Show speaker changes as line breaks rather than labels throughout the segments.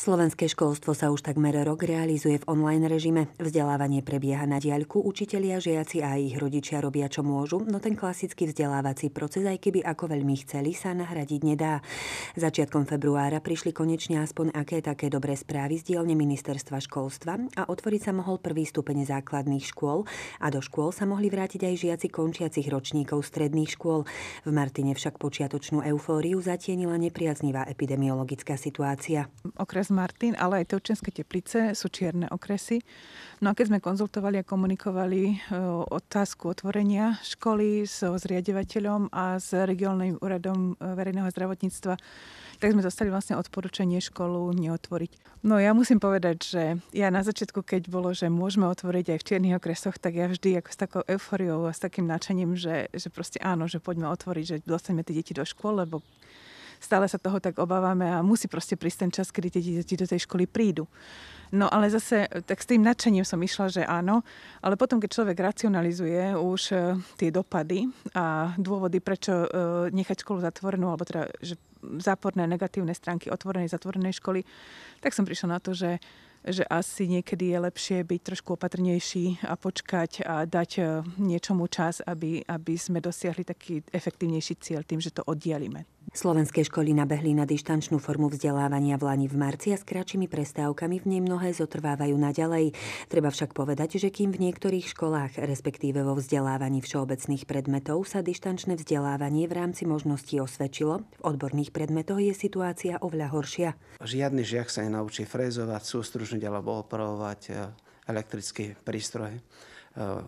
Slovenské školstvo sa už takmer rok realizuje v online režime. Vzdelávanie prebieha na diaľku, učitelia, žiaci a ich rodičia robia čo môžu, no ten klasický vzdelávací proces, aj keby ako veľmi chceli, sa nahradiť nedá. Začiatkom februára prišli konečne aspoň aké také dobré správy z dielne ministerstva školstva a otvoriť sa mohol prvý stupeň základných škôl a do škôl sa mohli vrátiť aj žiaci končiacich ročníkov stredných škôl. V Martine však počiatočnú eufóriu zatienila nepriaznivá epidemiologická
situácia. Okres Martin, ale aj Teučenské teplice sú čierne okresy. No a keď sme konzultovali a komunikovali e, otázku otvorenia školy so zriadovateľom a s regionálnym úradom e, verejného zdravotníctva, tak sme dostali vlastne odporúčanie školu neotvoriť. No ja musím povedať, že ja na začiatku, keď bolo, že môžeme otvoriť aj v čiernych okresoch, tak ja vždy ako s takou euforiou a s takým nadšením, že, že proste áno, že poďme otvoriť, že dostaneme tie deti do škôl, lebo stále sa toho tak obávame a musí proste prísť ten čas, kedy tie deti do tej školy prídu. No ale zase, e, tak s tým nadšením som išla, že áno, ale potom, keď človek racionalizuje už e, tie dopady a dôvody, prečo e, nechať školu zatvorenú, alebo teda že záporné negatívne stránky otvorenej, zatvorenej školy, tak som prišla na to, že že asi niekedy je lepšie byť trošku opatrnejší a počkať a dať e, niečomu čas, aby, aby sme dosiahli taký efektívnejší cieľ tým, že to oddialíme.
Slovenské školy nabehli na dištančnú formu vzdelávania v Lani v marci a s kratšími prestávkami v nej mnohé zotrvávajú naďalej. Treba však povedať, že kým v niektorých školách, respektíve vo vzdelávaní všeobecných predmetov, sa dištančné vzdelávanie v rámci možností osvedčilo, v odborných predmetoch je situácia oveľa horšia.
Žiadny žiak sa nenaučí frezovať, sústruž umožniť alebo opravovať e, elektrické prístroje e,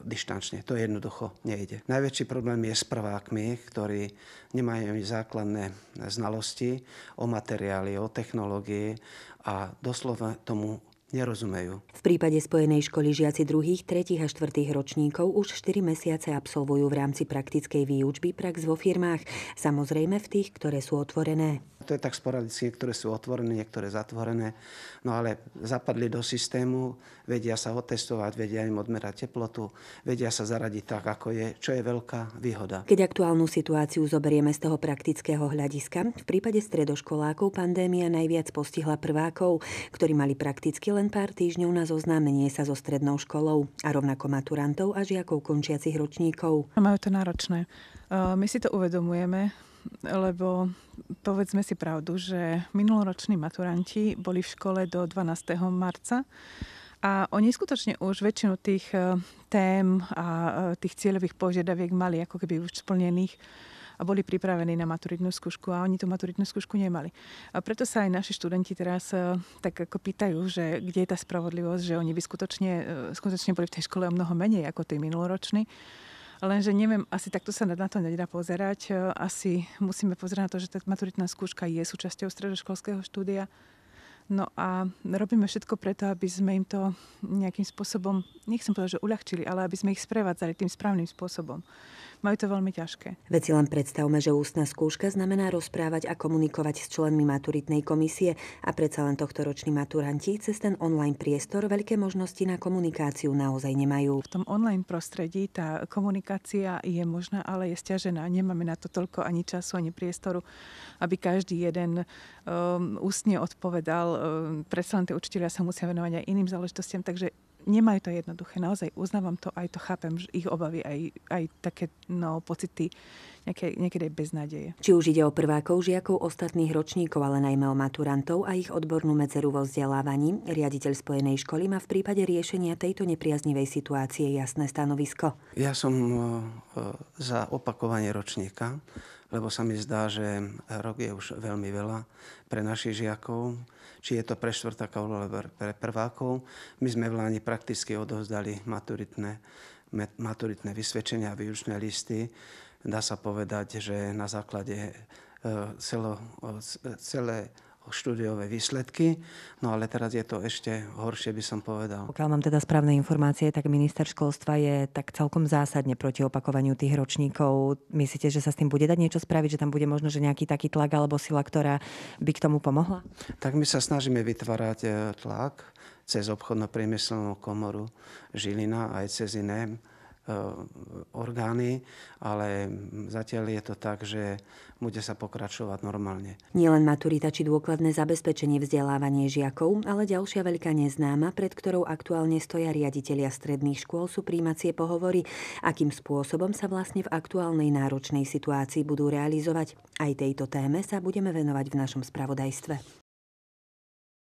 dištančne. To jednoducho nejde. Najväčší problém je s prvákmi, ktorí nemajú základné znalosti o materiáli, o technológii a doslova tomu nerozumejú.
V prípade spojenej školy žiaci druhých, tretich a štvrtých ročníkov už 4 mesiace absolvujú v rámci praktickej výučby prax vo firmách, samozrejme v tých, ktoré sú otvorené.
To je tak sporadicky, ktoré sú otvorené, niektoré zatvorené, no ale zapadli do systému, vedia sa otestovať, vedia im odmerať teplotu, vedia sa zaradiť tak, ako je, čo je veľká výhoda.
Keď aktuálnu situáciu zoberieme z toho praktického hľadiska, v prípade stredoškolákov pandémia najviac postihla prvákov, ktorí mali prakticky len pár týždňov na zoznámenie sa so strednou školou a rovnako maturantov a žiakov končiacich ročníkov.
Majú to náročné. Ehm, my si to uvedomujeme, lebo povedzme si pravdu, že minuloroční maturanti boli v škole do 12. marca a oni skutočne už väčšinu tých eh, tém a eh, tých cieľových požiadaviek mali ako keby už splnených a boli pripravení na maturitnú skúšku a oni tú maturitnú skúšku nemali. A preto sa aj naši študenti teraz eh, tak ako pýtajú, že kde je tá spravodlivosť, že oni by skutočne, skutočne boli v tej škole o mnoho menej ako tí minuloroční Lenže neviem, asi takto sa na to nedá pozerať. E, asi musíme pozerať na to, že tá maturitná skúška je súčasťou stredoškolského štúdia. No a robíme všetko preto, aby sme im to nejakým spôsobom, nechcem povedať, že uľahčili, ale aby sme ich sprevádzali tým správnym spôsobom. Majú to veľmi ťažké.
Veci len predstavme, že ústna skúška znamená rozprávať a komunikovať s členmi maturitnej komisie a predsa len tohto roční maturanti cez ten online priestor veľké možnosti na komunikáciu naozaj
nemajú. V tom online prostredí tá komunikácia je možná, ale je stiažená. Nemáme na to toľko ani času, ani priestoru, aby každý jeden um, ústne odpovedal. Um, predsa len tie učiteľia sa musia venovať aj iným záležitostiam, takže nemajú to jednoduché. Naozaj uznávam to, aj to chápem, že ich obavy, aj, aj také no, pocity nejaké, niekedy aj beznádeje.
Či už ide o prvákov, žiakov ostatných ročníkov, ale najmä o maturantov a ich odbornú medzeru vo vzdelávaní, riaditeľ Spojenej školy má v prípade riešenia tejto nepriaznivej situácie jasné stanovisko.
Ja som eh, za opakovanie ročníka, lebo sa mi zdá, že rok je už veľmi veľa pre našich žiakov, či je to pre štvrtáka alebo pre prvákov. My sme v Láni prakticky odovzdali maturitné, maturitné vysvedčenia a výučné listy. Dá sa povedať, že na základe e, celo, e, celé štúdiové výsledky, no ale teraz je to ešte horšie, by som povedal.
Pokiaľ mám teda správne informácie, tak minister školstva je tak celkom zásadne proti opakovaniu tých ročníkov. Myslíte, že sa s tým bude dať niečo spraviť, že tam bude možno že nejaký taký tlak alebo sila, ktorá by k tomu pomohla?
Tak my sa snažíme vytvárať e, tlak cez obchodno-priemyselnú komoru Žilina aj cez iné Eh, orgány, ale zatiaľ je to tak, že bude sa pokračovať normálne.
Nielen maturita či dôkladné zabezpečenie vzdelávanie žiakov, ale ďalšia veľká neznáma, pred ktorou aktuálne stoja riaditeľia stredných škôl, sú príjmacie pohovory, akým spôsobom sa vlastne v aktuálnej náročnej situácii budú realizovať. Aj tejto téme sa budeme venovať v našom spravodajstve.